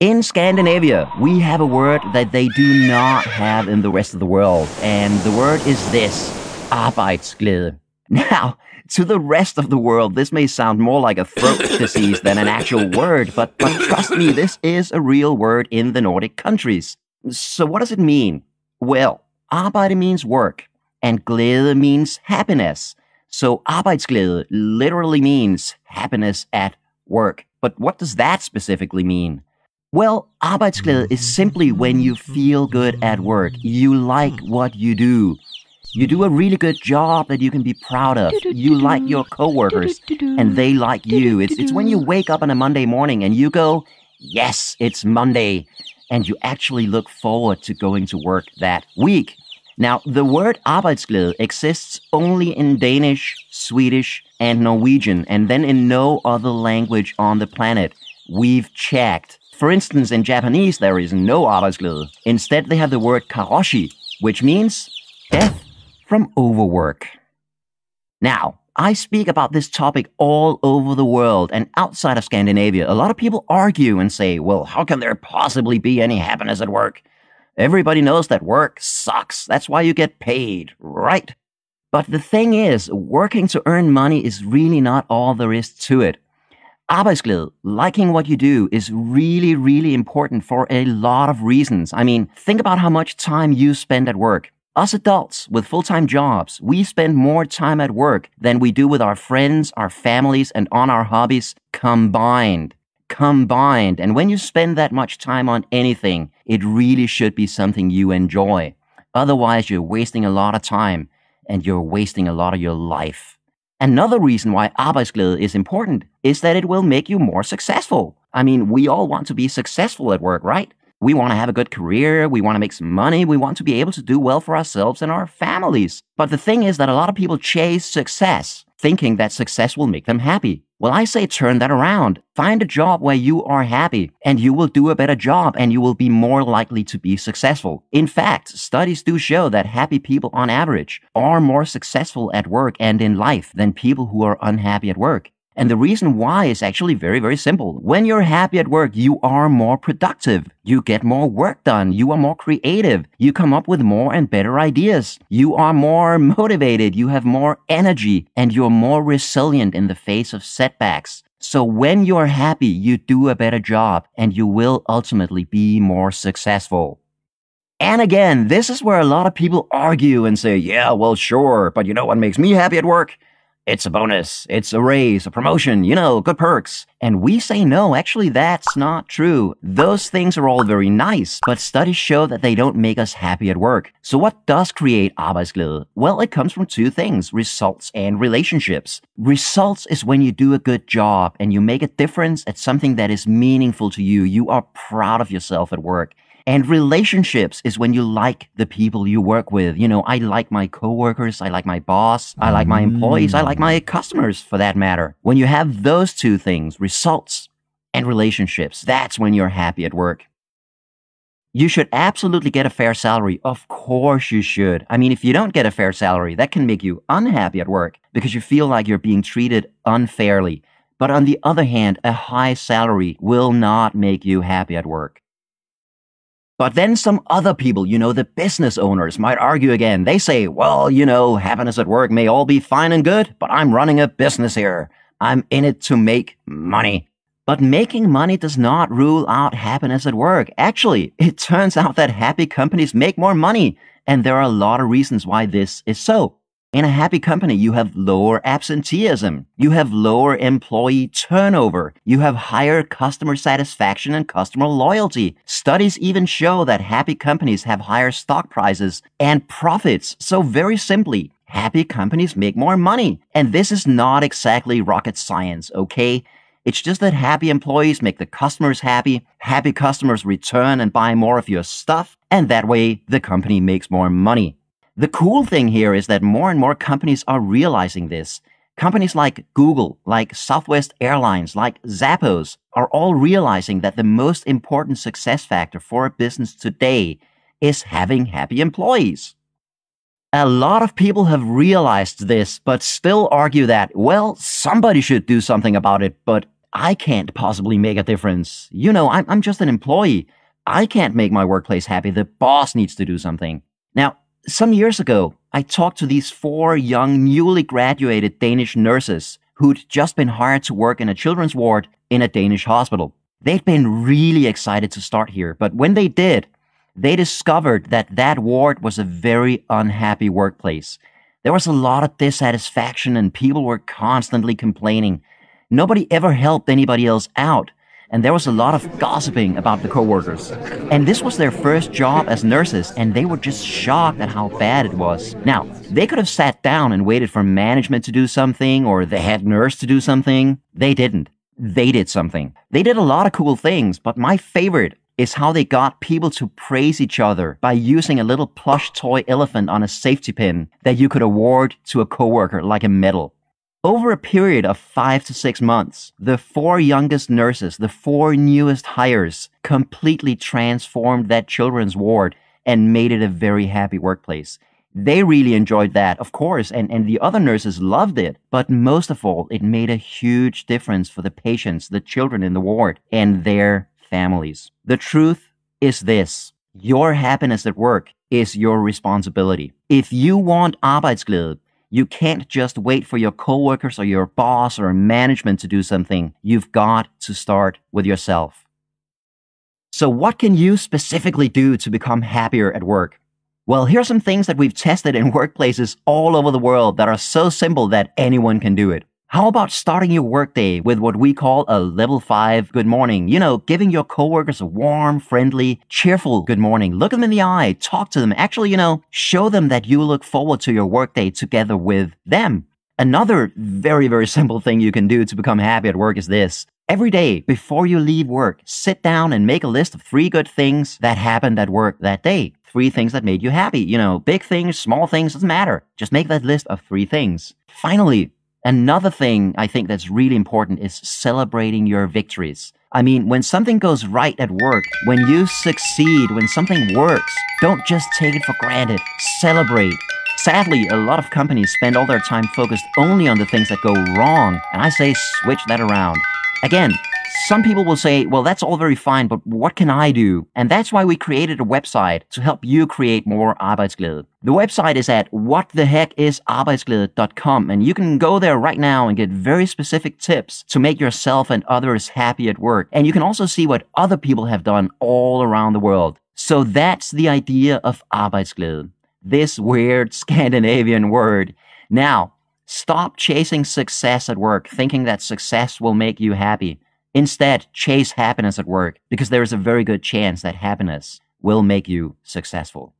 In Scandinavia, we have a word that they do not have in the rest of the world, and the word is this, arbejdsglæde. Now, to the rest of the world, this may sound more like a throat disease than an actual word, but, but trust me, this is a real word in the Nordic countries. So what does it mean? Well, arbejde means work, and glæde means happiness. So arbejdsglæde literally means happiness at work. But what does that specifically mean? Well, Arbeitsglädje is simply when you feel good at work. You like what you do. You do a really good job that you can be proud of. You like your coworkers and they like you. It's, it's when you wake up on a Monday morning and you go, yes, it's Monday. And you actually look forward to going to work that week. Now, the word Arbeitsglädje exists only in Danish, Swedish, and Norwegian, and then in no other language on the planet. We've checked. For instance, in Japanese, there is no arbejdsglæde. Instead, they have the word karoshi, which means death from overwork. Now, I speak about this topic all over the world and outside of Scandinavia. A lot of people argue and say, well, how can there possibly be any happiness at work? Everybody knows that work sucks. That's why you get paid, right? But the thing is, working to earn money is really not all there is to it. Arbejdsglæde, liking what you do, is really, really important for a lot of reasons. I mean, think about how much time you spend at work. Us adults with full time jobs, we spend more time at work than we do with our friends, our families, and on our hobbies combined. Combined. And when you spend that much time on anything, it really should be something you enjoy. Otherwise, you're wasting a lot of time and you're wasting a lot of your life. Another reason why arbejdsglæde is important is that it will make you more successful. I mean, we all want to be successful at work, right? We want to have a good career, we want to make some money, we want to be able to do well for ourselves and our families. But the thing is that a lot of people chase success, thinking that success will make them happy. Well, I say turn that around. Find a job where you are happy and you will do a better job and you will be more likely to be successful. In fact, studies do show that happy people on average are more successful at work and in life than people who are unhappy at work. And the reason why is actually very, very simple. When you're happy at work, you are more productive. You get more work done. You are more creative. You come up with more and better ideas. You are more motivated. You have more energy and you're more resilient in the face of setbacks. So when you're happy, you do a better job and you will ultimately be more successful. And again, this is where a lot of people argue and say, yeah, well, sure, but you know what makes me happy at work? It's a bonus. It's a raise, a promotion, you know, good perks. And we say no, actually that's not true. Those things are all very nice, but studies show that they don't make us happy at work. So what does create arbejdsglæde? Well, it comes from two things, results and relationships. Results is when you do a good job and you make a difference at something that is meaningful to you. You are proud of yourself at work. And relationships is when you like the people you work with. You know, I like my coworkers, I like my boss, I like my employees, I like my mm. customers for that matter. When you have those two things, results and relationships, that's when you're happy at work. You should absolutely get a fair salary. Of course you should. I mean, if you don't get a fair salary, that can make you unhappy at work because you feel like you're being treated unfairly. But on the other hand, a high salary will not make you happy at work. But then some other people, you know, the business owners might argue again. They say, well, you know, happiness at work may all be fine and good, but I'm running a business here. I'm in it to make money. But making money does not rule out happiness at work. Actually, it turns out that happy companies make more money. And there are a lot of reasons why this is so. In a happy company, you have lower absenteeism. You have lower employee turnover. You have higher customer satisfaction and customer loyalty. Studies even show that happy companies have higher stock prices and profits. So very simply, happy companies make more money. And this is not exactly rocket science, okay? It's just that happy employees make the customers happy, happy customers return and buy more of your stuff, and that way the company makes more money. The cool thing here is that more and more companies are realizing this. Companies like Google, like Southwest Airlines, like Zappos are all realizing that the most important success factor for a business today is having happy employees. A lot of people have realized this, but still argue that, well, somebody should do something about it, but I can't possibly make a difference. You know, I'm, I'm just an employee. I can't make my workplace happy. The boss needs to do something. Some years ago, I talked to these four young, newly graduated Danish nurses who'd just been hired to work in a children's ward in a Danish hospital. They'd been really excited to start here, but when they did, they discovered that that ward was a very unhappy workplace. There was a lot of dissatisfaction and people were constantly complaining. Nobody ever helped anybody else out and there was a lot of gossiping about the coworkers. And this was their first job as nurses, and they were just shocked at how bad it was. Now, they could have sat down and waited for management to do something or the head nurse to do something. They didn't. They did something. They did a lot of cool things, but my favorite is how they got people to praise each other by using a little plush toy elephant on a safety pin that you could award to a coworker like a medal. Over a period of five to six months, the four youngest nurses, the four newest hires, completely transformed that children's ward and made it a very happy workplace. They really enjoyed that, of course, and, and the other nurses loved it. But most of all, it made a huge difference for the patients, the children in the ward, and their families. The truth is this your happiness at work is your responsibility. If you want arbejdsglæde, you can't just wait for your coworkers or your boss or management to do something. You've got to start with yourself. So what can you specifically do to become happier at work? Well, here are some things that we've tested in workplaces all over the world that are so simple that anyone can do it. How about starting your workday with what we call a level five good morning? You know, giving your coworkers a warm, friendly, cheerful good morning. Look them in the eye, talk to them. Actually, you know, show them that you look forward to your workday together with them. Another very, very simple thing you can do to become happy at work is this. Every day before you leave work, sit down and make a list of three good things that happened at work that day. Three things that made you happy. You know, big things, small things, doesn't matter. Just make that list of three things. Finally, Another thing I think that's really important is celebrating your victories. I mean, when something goes right at work, when you succeed, when something works, don't just take it for granted. Celebrate. Sadly, a lot of companies spend all their time focused only on the things that go wrong, and I say switch that around. Again, some people will say, well, that's all very fine, but what can I do? And that's why we created a website to help you create more arbejdsglæde. The website is at whattheheckisarbejdsglæde.com and you can go there right now and get very specific tips to make yourself and others happy at work. And you can also see what other people have done all around the world. So that's the idea of arbejdsglæde. This weird Scandinavian word. Now, stop chasing success at work, thinking that success will make you happy. Instead, chase happiness at work because there is a very good chance that happiness will make you successful.